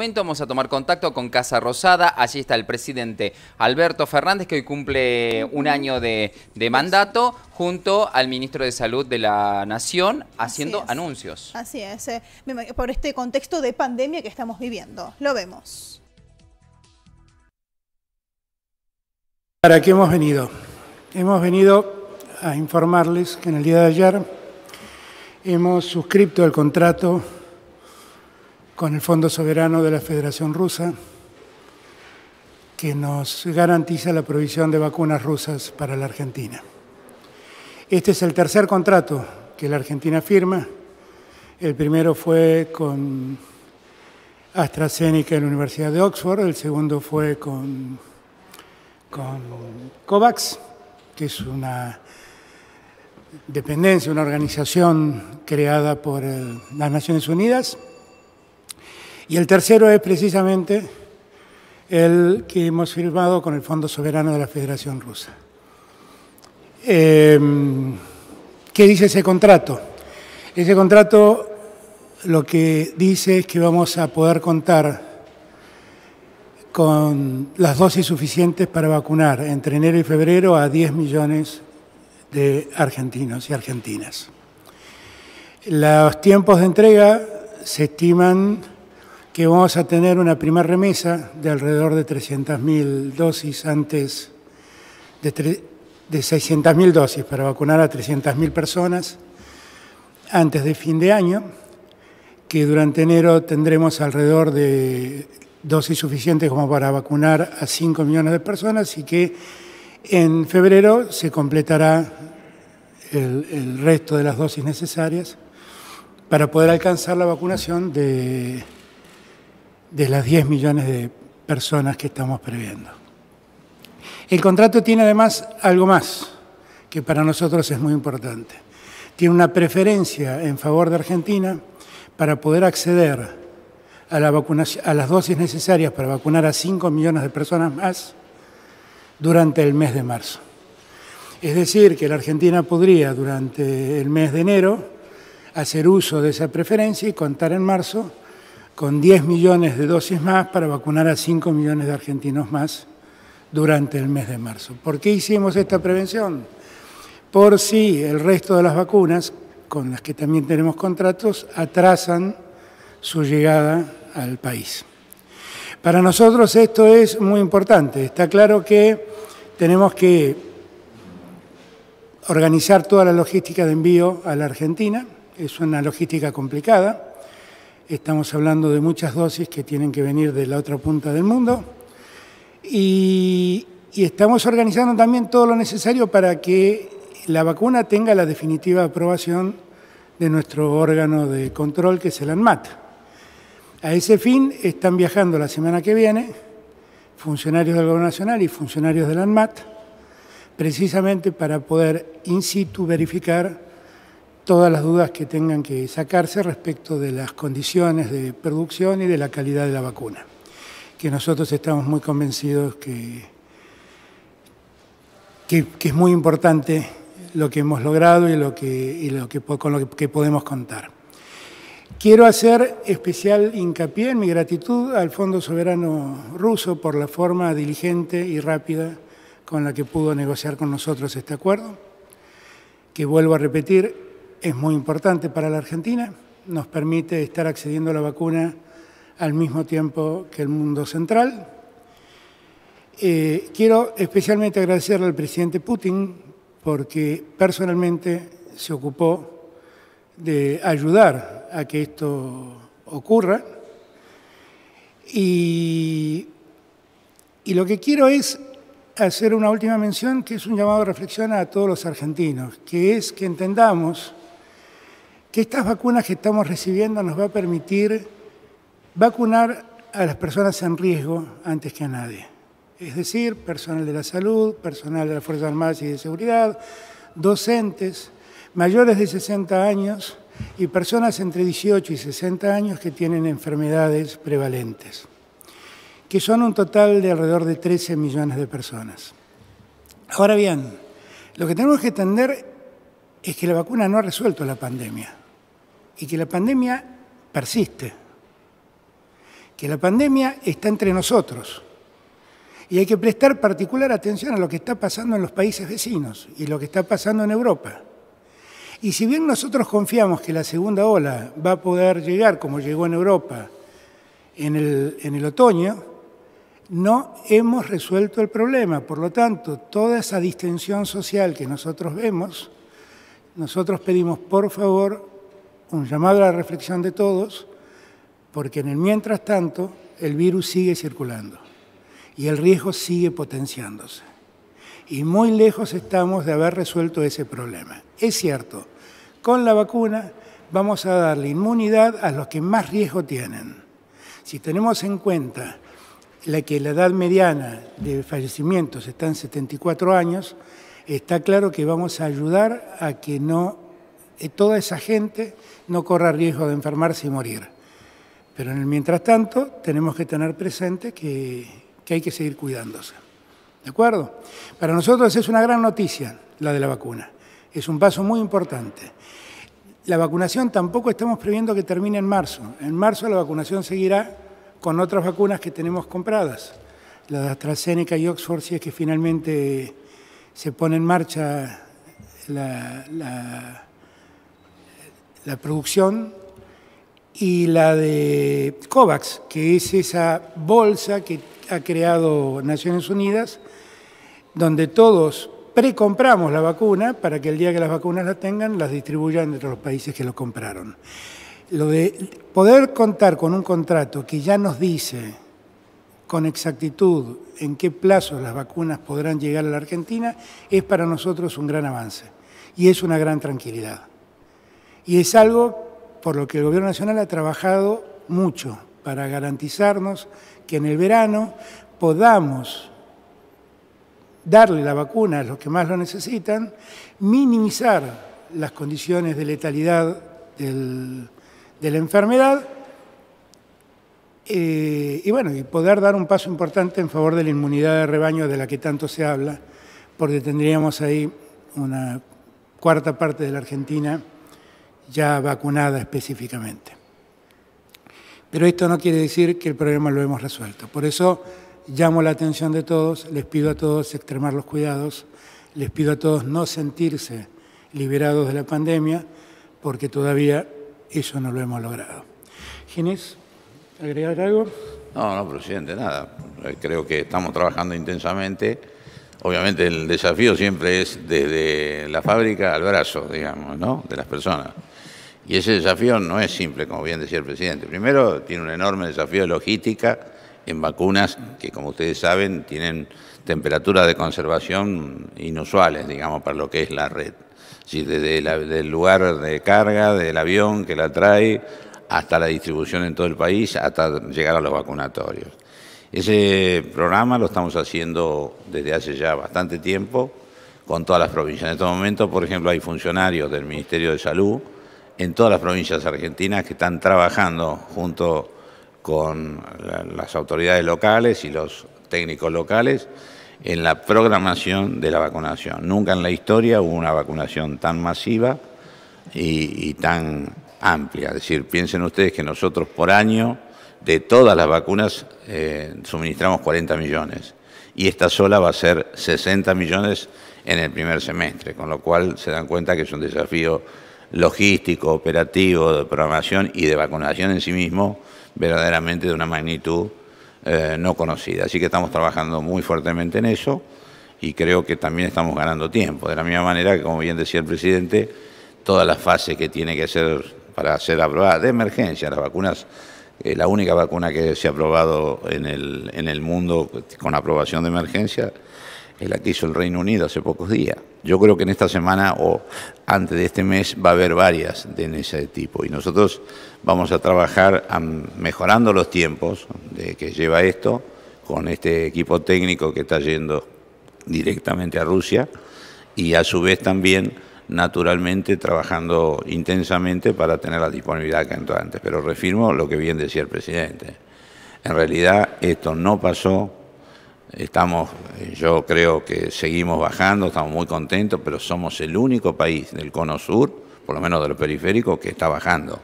momento vamos a tomar contacto con Casa Rosada. Allí está el presidente Alberto Fernández, que hoy cumple un año de, mandato, junto al ministro de Salud de la Nación, haciendo anuncios. Así es, eh, por este contexto de pandemia que estamos viviendo. Lo vemos. ¿Para qué hemos venido? Hemos venido a informarles que en el día de ayer hemos suscrito el contrato con el Fondo Soberano de la Federación Rusa, que nos garantiza la provisión de vacunas rusas para la Argentina. Este es el tercer contrato que la Argentina firma. El primero fue con AstraZeneca en la Universidad de Oxford, el segundo fue con, con COVAX, que es una dependencia, una organización creada por las Naciones Unidas y el tercero es precisamente el que hemos firmado con el Fondo Soberano de la Federación Rusa. Em, ¿Qué dice ese contrato? Ese contrato lo que dice es que vamos a poder contar con las dosis suficientes para vacunar entre enero y febrero a 10 millones de argentinos y argentinas. Los tiempos de entrega se estiman que vamos a tener una primera remesa de alrededor de 300.000 dosis antes de, 600.000 dosis para vacunar a 300.000 personas antes de fin de año, que durante enero tendremos alrededor de dosis suficientes como para vacunar a 5 millones de personas y que en febrero se completará el resto de las dosis necesarias para poder alcanzar la vacunación de de las 10 millones de personas que estamos previendo. El contrato tiene además algo más, que para nosotros es muy importante. Tiene una preferencia en favor de Argentina para poder acceder a, la a las dosis necesarias para vacunar a 5 millones de personas más durante el mes de marzo. Es decir, que la Argentina podría durante el mes de enero hacer uso de esa preferencia y contar en marzo con 10 millones de dosis más para vacunar a 5 millones de argentinos más durante el mes de marzo. ¿Por qué hicimos esta prevención? Por si el resto de las vacunas, con las que también tenemos contratos, atrasan su llegada al país. Para nosotros esto es muy importante. Está claro que tenemos que organizar toda la logística de envío a la Argentina. Es una logística complicada Estamos hablando de muchas dosis que tienen que venir de la otra punta del mundo. Y, estamos organizando también todo lo necesario para que la vacuna tenga la definitiva aprobación de nuestro órgano de control, que es el ANMAT. A ese fin están viajando la semana que viene funcionarios del Gobierno Nacional y funcionarios del ANMAT, precisamente para poder in situ verificar todas las dudas que tengan que sacarse respecto de las condiciones de producción y de la calidad de la vacuna, que nosotros estamos muy convencidos que, que, es muy importante lo que hemos logrado y, lo que, lo que, con lo que podemos contar. Quiero hacer especial hincapié en mi gratitud al Fondo Soberano Ruso por la forma diligente y rápida con la que pudo negociar con nosotros este acuerdo, que vuelvo a repetir, es muy importante para la Argentina, nos permite estar accediendo a la vacuna al mismo tiempo que el mundo central. Eh, quiero especialmente agradecerle al presidente Putin porque personalmente se ocupó de ayudar a que esto ocurra. Y, lo que quiero es hacer una última mención que es un llamado de reflexión a todos los argentinos, que es que entendamos que estas vacunas que estamos recibiendo nos va a permitir vacunar a las personas en riesgo antes que a nadie. Es decir, personal de la salud, personal de las Fuerzas Armadas y de Seguridad, docentes, mayores de 60 años y personas entre 18 y 60 años que tienen enfermedades prevalentes, que son un total de alrededor de 13 millones de personas. Ahora bien, lo que tenemos que entender es que la vacuna no ha resuelto la pandemia y que la pandemia persiste, que la pandemia está entre nosotros y hay que prestar particular atención a lo que está pasando en los países vecinos y lo que está pasando en Europa. Y si bien nosotros confiamos que la segunda ola va a poder llegar como llegó en Europa en el, otoño, no hemos resuelto el problema. Por lo tanto, toda esa distensión social que nosotros vemos, nosotros pedimos por favor un llamado a la reflexión de todos, porque en el mientras tanto el virus sigue circulando y el riesgo sigue potenciándose. Y muy lejos estamos de haber resuelto ese problema. Es cierto, con la vacuna vamos a darle inmunidad a los que más riesgo tienen. Si tenemos en cuenta la que la edad mediana de fallecimientos está en 74 años, está claro que vamos a ayudar a que no toda esa gente no corra riesgo de enfermarse y morir. Pero en el mientras tanto, tenemos que tener presente que, hay que seguir cuidándose. ¿De acuerdo? Para nosotros es una gran noticia la de la vacuna. Es un paso muy importante. La vacunación tampoco estamos previendo que termine en marzo. En marzo la vacunación seguirá con otras vacunas que tenemos compradas. La de AstraZeneca y Oxford, si es que finalmente se pone en marcha la, la producción, y la de COVAX, que es esa bolsa que ha creado Naciones Unidas, donde todos precompramos la vacuna para que el día que las vacunas la tengan, las distribuyan entre los países que lo compraron. Lo de poder contar con un contrato que ya nos dice con exactitud en qué plazo las vacunas podrán llegar a la Argentina es para nosotros un gran avance y es una gran tranquilidad. Y es algo por lo que el Gobierno Nacional ha trabajado mucho para garantizarnos que en el verano podamos darle la vacuna a los que más lo necesitan, minimizar las condiciones de letalidad de la enfermedad eh, y bueno, y poder dar un paso importante en favor de la inmunidad de rebaño de la que tanto se habla, porque tendríamos ahí una cuarta parte de la Argentina ya vacunada específicamente. Pero esto no quiere decir que el problema lo hemos resuelto. Por eso llamo la atención de todos, les pido a todos extremar los cuidados, les pido a todos no sentirse liberados de la pandemia, porque todavía eso no lo hemos logrado. Ginés, ¿agregar algo? No, no, presidente, nada. Eh, creo que estamos trabajando intensamente. Obviamente el desafío siempre es desde la fábrica al brazo, digamos, ¿no? De las personas. Y ese desafío no es simple, como bien decía el presidente. Primero, tiene un enorme desafío de logística en vacunas que, como ustedes saben, tienen temperaturas de conservación inusuales, digamos, para lo que es la red. desde el lugar de carga, del avión que la trae, hasta la distribución en todo el país, hasta llegar a los vacunatorios. Ese programa lo estamos haciendo desde hace ya bastante tiempo con todas las provincias. En estos momento, por ejemplo, hay funcionarios del Ministerio de Salud en todas las provincias argentinas que están trabajando junto con las autoridades locales y los técnicos locales en la programación de la vacunación. Nunca en la historia hubo una vacunación tan masiva y, tan amplia. Es decir, piensen ustedes que nosotros por año de todas las vacunas eh, suministramos 40 millones y esta sola va a ser 60 millones en el primer semestre, con lo cual se dan cuenta que es un desafío logístico, operativo, de programación y de vacunación en sí mismo, verdaderamente de una magnitud eh, no conocida. Así que estamos trabajando muy fuertemente en eso y creo que también estamos ganando tiempo. De la misma manera que, como bien decía el presidente, todas las fases que tiene que ser para ser aprobada de emergencia, las vacunas, eh, la única vacuna que se ha aprobado en el, en el mundo con aprobación de emergencia en la que hizo el Reino Unido hace pocos días. Yo creo que en esta semana o antes de este mes va a haber varias de ese tipo y nosotros vamos a trabajar mejorando los tiempos de que lleva esto con este equipo técnico que está yendo directamente a Rusia y a su vez también naturalmente trabajando intensamente para tener la disponibilidad que antes. Pero refirmo lo que bien decía el presidente. En realidad esto no pasó Estamos, yo creo que seguimos bajando, estamos muy contentos, pero somos el único país del cono sur, por lo menos de los periféricos, que está bajando.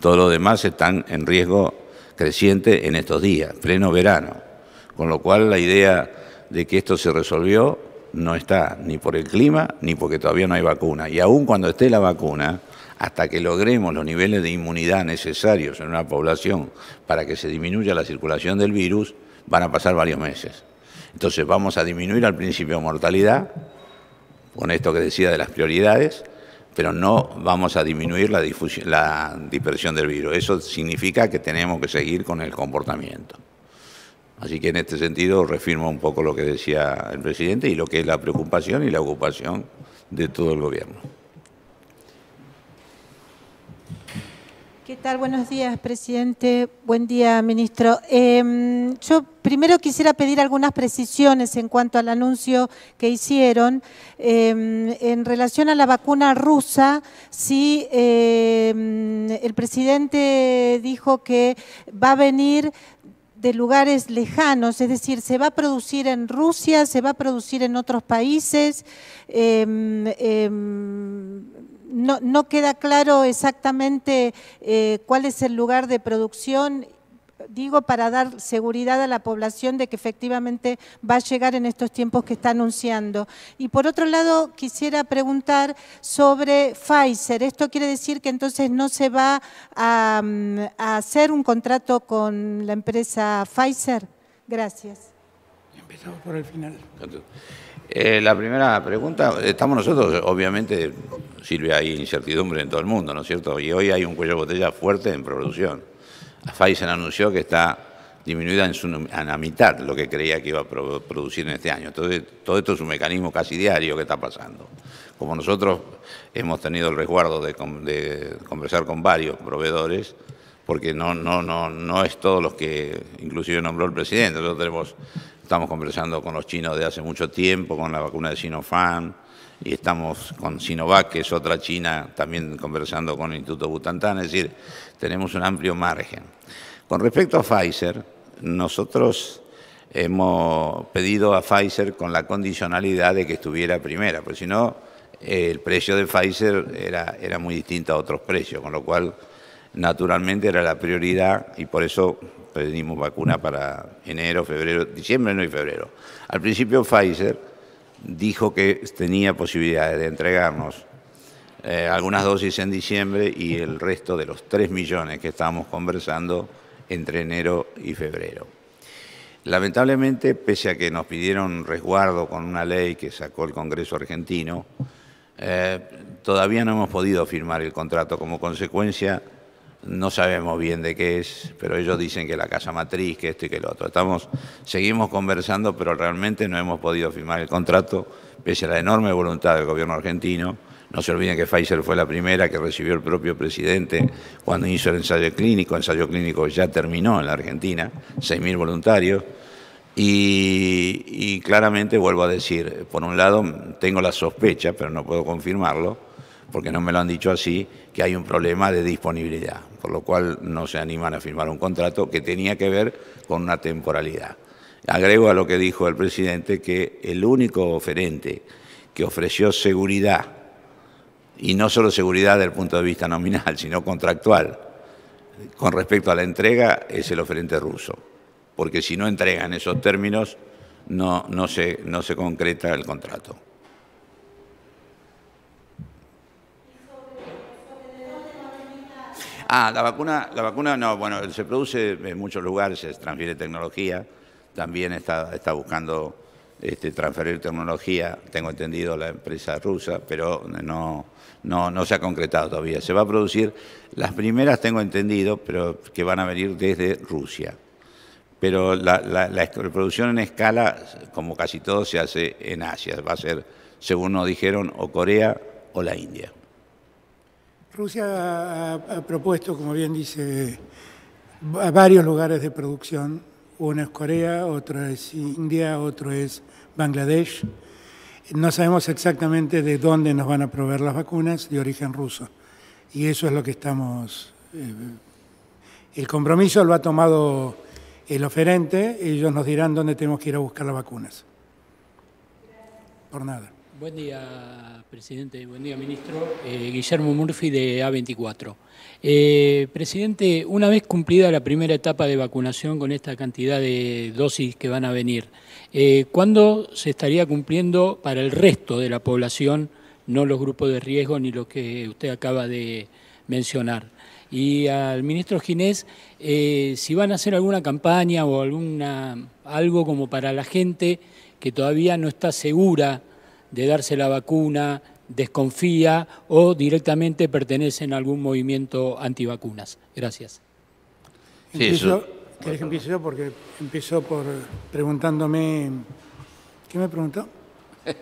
Todos los demás están en riesgo creciente en estos días, pleno verano. Con lo cual la idea de que esto se resolvió no está ni por el clima ni porque todavía no hay vacuna. Y aún cuando esté la vacuna, hasta que logremos los niveles de inmunidad necesarios en una población para que se disminuya la circulación del virus, van a pasar varios meses. Entonces vamos a disminuir al principio la mortalidad, con esto que decía de las prioridades, pero no vamos a disminuir la, difusión, la dispersión del virus. Eso significa que tenemos que seguir con el comportamiento. Así que en este sentido refirmo un poco lo que decía el presidente y lo que es la preocupación y la ocupación de todo el gobierno. ¿Qué tal? Buenos días, presidente. Buen día, ministro. Em, yo primero quisiera pedir algunas precisiones en cuanto al anuncio que hicieron. Em, en relación a la vacuna rusa, sí, em, el presidente dijo que va a venir de lugares lejanos, es decir, se va a producir en Rusia, se va a producir en otros países no, queda claro exactamente eh, cuál es el lugar de producción, digo, para dar seguridad a la población de que efectivamente va a llegar en estos tiempos que está anunciando. Y por otro lado, quisiera preguntar sobre Pfizer. ¿Esto quiere decir que entonces no se va a, mm, a hacer un contrato con la empresa Pfizer? Gracias. Empezamos por el final. Eh, la primera pregunta, estamos nosotros, obviamente, sirve hay incertidumbre en todo el mundo, ¿no es cierto? Y hoy hay un cuello de botella fuerte en producción. Pfizer anunció que está disminuida en, su, la mitad lo que creía que iba a producir en este año. Entonces, todo esto es un mecanismo casi diario que está pasando. Como nosotros hemos tenido el resguardo de, conversar con varios proveedores, porque no, no, no, no es todos los que inclusive nombró el presidente. Nosotros tenemos Estamos conversando con los chinos de hace mucho tiempo, con la vacuna de Sinopharm, y estamos con Sinovac, que es otra china, también conversando con el Instituto Butantan, es decir, tenemos un amplio margen. Con respecto a Pfizer, nosotros hemos pedido a Pfizer con la condicionalidad de que estuviera primera, porque si no, el precio de Pfizer era, era muy distinto a otros precios, con lo cual, naturalmente, era la prioridad y por eso pedimos vacuna para enero, febrero, diciembre no y febrero. Al principio Pfizer dijo que tenía posibilidades de entregarnos eh, algunas dosis en diciembre y el resto de los 3 millones que estábamos conversando entre enero y febrero. Lamentablemente, pese a que nos pidieron resguardo con una ley que sacó el Congreso argentino, eh, todavía no hemos podido firmar el contrato. Como consecuencia, no sabemos bien de qué es, pero ellos dicen que la casa matriz, que esto y que lo otro. Estamos, seguimos conversando, pero realmente no hemos podido firmar el contrato, pese a la enorme voluntad del gobierno argentino. No se olviden que Pfizer fue la primera que recibió el propio presidente cuando hizo el ensayo clínico. El ensayo clínico ya terminó en la Argentina, 6.000 voluntarios. y claramente vuelvo a decir, por un lado tengo la sospecha, pero no puedo confirmarlo, porque no me lo han dicho así, que hay un problema de disponibilidad, por lo cual no se animan a firmar un contrato que tenía que ver con una temporalidad. Agrego a lo que dijo el presidente que el único oferente que ofreció seguridad, y no solo seguridad desde el punto de vista nominal, sino contractual, con respecto a la entrega, es el oferente ruso. Porque si no entregan esos términos, no, no se concreta el contrato. Ah, la vacuna, la vacuna no, bueno, se produce en muchos lugares, se transfiere tecnología, también está, está buscando este, transferir tecnología, tengo entendido, la empresa rusa, pero no, no, no se ha concretado todavía. Se va a producir, las primeras tengo entendido, pero que van a venir desde Rusia. Pero la, la, la producción en escala, como casi todo, se hace en Asia, va a ser, según nos dijeron, o Corea o la India. Rusia ha, propuesto, como bien dice, a varios lugares de producción. Uno es Corea, otro es India, otro es Bangladesh. No sabemos exactamente de dónde nos van a proveer las vacunas de origen ruso. Y eso es lo que estamos... Eh, el compromiso lo ha tomado el oferente, ellos nos dirán dónde tenemos que ir a buscar las vacunas. Por nada. Buen día, presidente. Buen día, ministro. Eh, Guillermo Murphy, de A24. Eh, presidente, una vez cumplida la primera etapa de vacunación con esta cantidad de dosis que van a venir, eh, ¿cuándo se estaría cumpliendo para el resto de la población, no los grupos de riesgo ni lo que usted acaba de mencionar? Y al ministro Ginés, si van a hacer alguna campaña o alguna algo como para la gente que todavía no está segura de darse la vacuna, desconfía o directamente pertenecen a algún movimiento antivacunas. Gracias. Sí, empiezo, yo? Porque empezó por eh, preguntándome... ¿Qué me preguntó?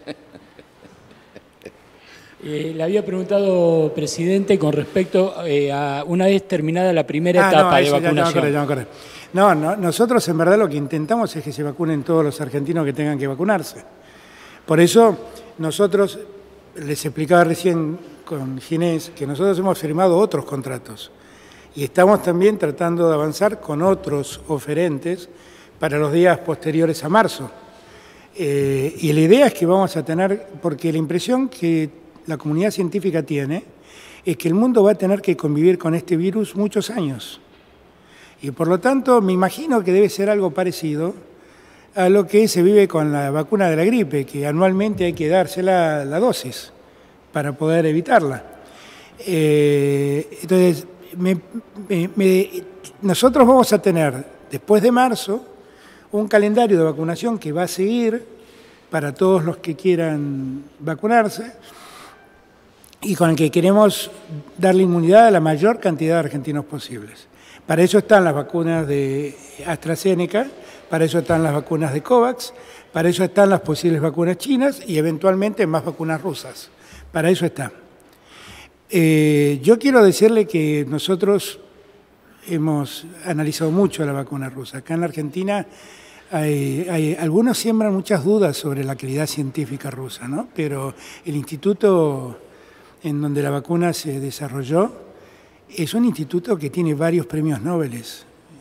Eh, le había preguntado, presidente, con respecto eh, a una vez terminada la primera ah, etapa de vacunación. no, no, nosotros en verdad lo que intentamos es que se vacunen todos los argentinos que tengan que vacunarse. Por eso nosotros, les explicaba recién con Ginés, que nosotros hemos firmado otros contratos y estamos también tratando de avanzar con otros oferentes para los días posteriores a marzo. Eh, y la idea es que vamos a tener, porque la impresión que la comunidad científica tiene es que el mundo va a tener que convivir con este virus muchos años. Y por lo tanto, me imagino que debe ser algo parecido a lo que se vive con la vacuna de la gripe, que anualmente hay que dársela la dosis para poder evitarla. Eh, entonces, nosotros vamos a tener, después de marzo, un calendario de vacunación que va a seguir para todos los que quieran vacunarse y con el que queremos darle inmunidad a la mayor cantidad de argentinos posibles. Para eso están las vacunas de AstraZeneca, para eso están las vacunas de COVAX, para eso están las posibles vacunas chinas y eventualmente más vacunas rusas. Para eso está. Eh, yo quiero decirle que nosotros hemos analizado mucho la vacuna rusa. Acá en la Argentina hay, algunos siembran muchas dudas sobre la calidad científica rusa, ¿no? pero el instituto en donde la vacuna se desarrolló es un instituto que tiene varios premios Nobel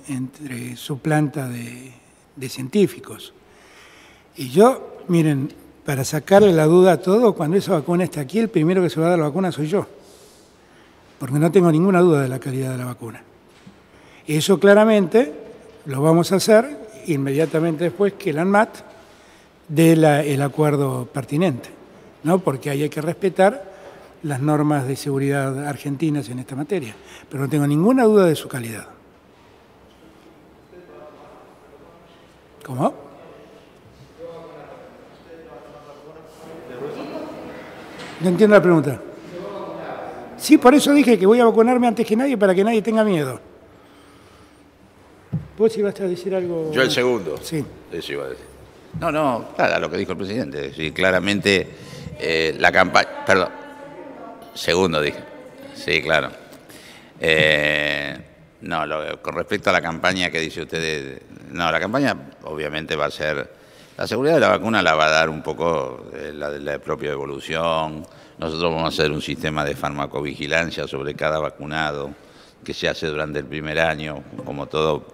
entre su planta de de científicos. Y yo, miren, para sacarle la duda a todo, cuando esa vacuna está aquí, el primero que se va a dar la vacuna soy yo, porque no tengo ninguna duda de la calidad de la vacuna. Eso claramente lo vamos a hacer inmediatamente después que el ANMAT dé el acuerdo pertinente, ¿no? porque ahí hay que respetar las normas de seguridad argentinas en esta materia, pero no tengo ninguna duda de su calidad. ¿Cómo? No entiendo la pregunta. Sí, por eso dije que voy a vacunarme antes que nadie para que nadie tenga miedo. ¿Vos ibas a decir algo? Yo el segundo. Sí. No, no, claro, lo que dijo el presidente. Sí, claramente eh, la campaña... Perdón. Segundo dije. Sí, claro. Eh, no, con respecto a la campaña que dice usted, no, la campaña obviamente va a ser... La seguridad de la vacuna la va a dar un poco eh, la, propia evolución. Nosotros vamos a hacer un sistema de farmacovigilancia sobre cada vacunado que se hace durante el primer año. Como todo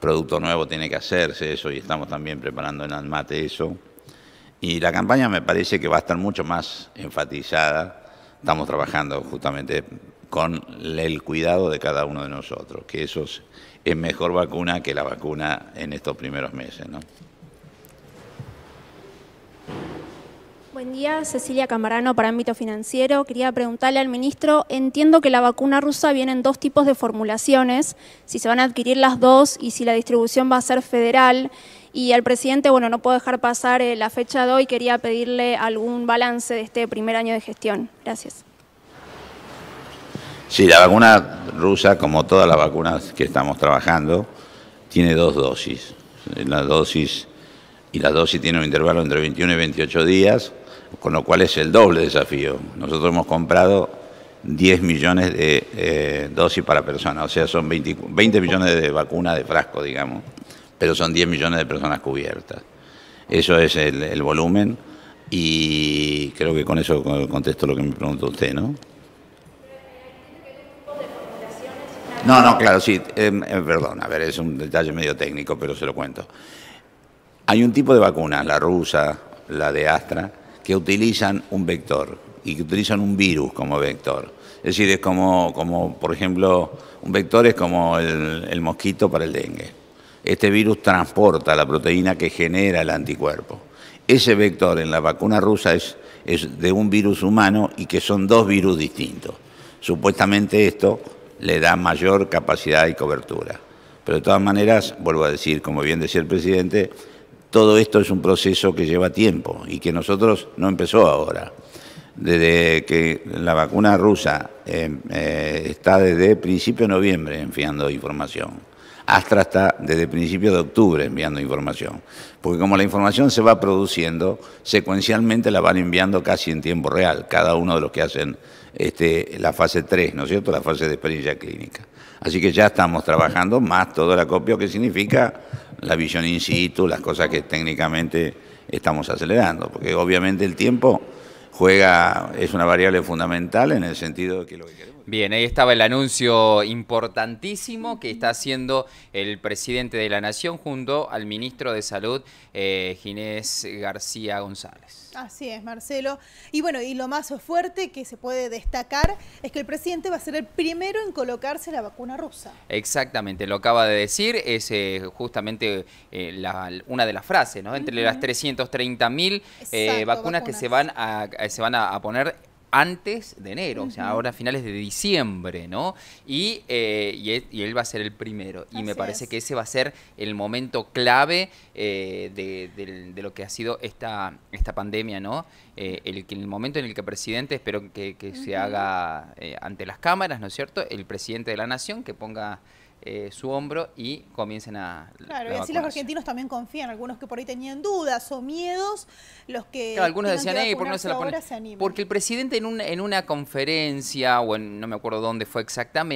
producto nuevo tiene que hacerse eso y estamos también preparando en Almate eso. Y la campaña me parece que va a estar mucho más enfatizada. Estamos trabajando justamente con el cuidado de cada uno de nosotros, que eso es mejor vacuna que la vacuna en estos primeros meses. Buen día, Cecilia Camarano para Ámbito Financiero. Quería preguntarle al ministro, entiendo que la vacuna rusa viene en dos tipos de formulaciones, si se van a adquirir las dos y si la distribución va a ser federal. Y al presidente, bueno, no puedo dejar pasar eh, la fecha de hoy, quería pedirle algún balance de este primer año de gestión. Gracias. Sí, la vacuna rusa, como todas las vacunas que estamos trabajando, tiene dos dosis. La dosis y la dosis tiene un intervalo entre 21 y 28 días, con lo cual es el doble desafío. Nosotros hemos comprado 10 millones de eh, dosis para personas, o sea, son 20, millones de vacunas de frasco, digamos, pero son 10 millones de personas cubiertas. Eso es el, el volumen y creo que con eso contesto lo que me preguntó usted, ¿no? No, no, claro, sí. Em, em, perdón, a ver, es un detalle medio técnico, pero se lo cuento. Hay un tipo de vacuna, la rusa, la de Astra, que utilizan un vector y que utilizan un virus como vector. Es decir, es como, como por ejemplo, un vector es como el, mosquito para el dengue. Este virus transporta la proteína que genera el anticuerpo. Ese vector en la vacuna rusa es de un virus humano y que son dos virus distintos. Supuestamente esto le da mayor capacidad y cobertura. Pero de todas maneras, vuelvo a decir, como bien decía el presidente, todo esto es un proceso que lleva tiempo y que nosotros no empezó ahora. Desde que la vacuna rusa eh, eh, está desde principio de noviembre enfiando información. Astra está desde principios de octubre enviando información, porque como la información se va produciendo, secuencialmente la van enviando casi en tiempo real, cada uno de los que hacen este, la fase 3, ¿no es cierto?, la fase de experiencia clínica. Así que ya estamos trabajando más todo el acopio que significa la visión in situ, las cosas que técnicamente estamos acelerando, porque obviamente el tiempo juega, es una variable fundamental en el sentido de que lo que queremos. Bien, ahí estaba el anuncio importantísimo que está haciendo el presidente de la Nación junto al ministro de Salud, eh, Ginés García González. Así es, Marcelo. Y bueno, y lo más fuerte que se puede destacar es que el presidente va a ser el primero en colocarse la vacuna rusa. Exactamente, lo acaba de decir, es eh, justamente eh, una de las frases, ¿no? Entre las 330 vacunas, vacunas, que se van a, se van a poner antes de enero, o sea, ahora a finales de diciembre, ¿no? Y, eh, y, él va a ser el primero. Y me parece que ese va a ser el momento clave eh, de, lo que ha sido esta, esta pandemia, ¿no? Eh, el, el momento en el que el presidente, espero que, se haga ante las cámaras, ¿no es cierto? El presidente de la nación que ponga... Eh, su hombro y comiencen a... Claro, y así los argentinos también confían, algunos que por ahí tenían dudas o miedos, los que... algunos decían, ¿por qué no se la porque el presidente en, un, en una conferencia, o no me acuerdo dónde fue exactamente,